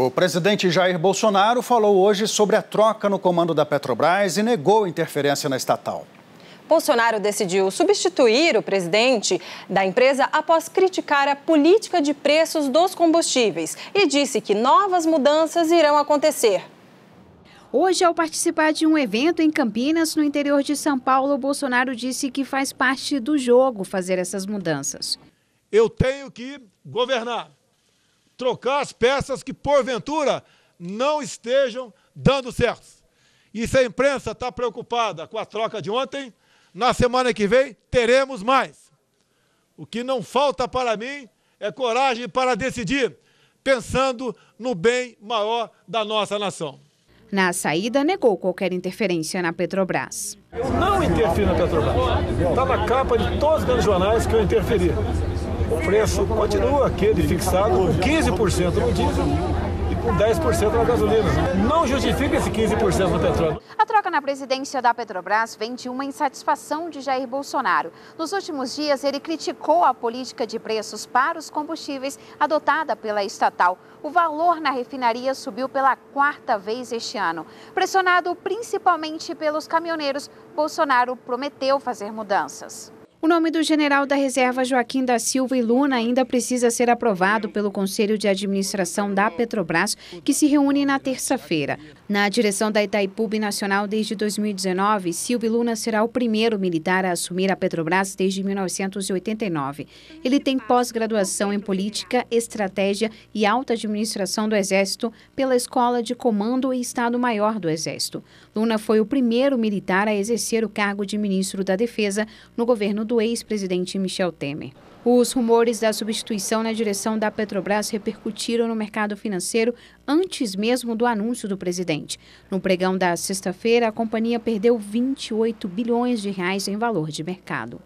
O presidente Jair Bolsonaro falou hoje sobre a troca no comando da Petrobras e negou interferência na estatal. Bolsonaro decidiu substituir o presidente da empresa após criticar a política de preços dos combustíveis e disse que novas mudanças irão acontecer. Hoje, ao participar de um evento em Campinas, no interior de São Paulo, Bolsonaro disse que faz parte do jogo fazer essas mudanças. Eu tenho que governar trocar as peças que, porventura, não estejam dando certo. E se a imprensa está preocupada com a troca de ontem, na semana que vem teremos mais. O que não falta para mim é coragem para decidir, pensando no bem maior da nossa nação. Na saída, negou qualquer interferência na Petrobras. Eu não interfiro na Petrobras. Está na capa de todos os grandes jornais que eu interferi. O preço continua aquele fixado, 15% no diesel e com 10% na gasolina. Não justifica esse 15% no petróleo. A troca na presidência da Petrobras vem de uma insatisfação de Jair Bolsonaro. Nos últimos dias, ele criticou a política de preços para os combustíveis adotada pela estatal. O valor na refinaria subiu pela quarta vez este ano. Pressionado principalmente pelos caminhoneiros, Bolsonaro prometeu fazer mudanças. O nome do general da reserva Joaquim da Silva e Luna ainda precisa ser aprovado pelo Conselho de Administração da Petrobras, que se reúne na terça-feira. Na direção da Itaipu Binacional desde 2019, Silva e Luna será o primeiro militar a assumir a Petrobras desde 1989. Ele tem pós-graduação em Política, Estratégia e Alta Administração do Exército pela Escola de Comando e Estado-Maior do Exército. Luna foi o primeiro militar a exercer o cargo de ministro da Defesa no governo do ex-presidente Michel Temer. Os rumores da substituição na direção da Petrobras repercutiram no mercado financeiro antes mesmo do anúncio do presidente. No pregão da sexta-feira, a companhia perdeu 28 bilhões de reais em valor de mercado.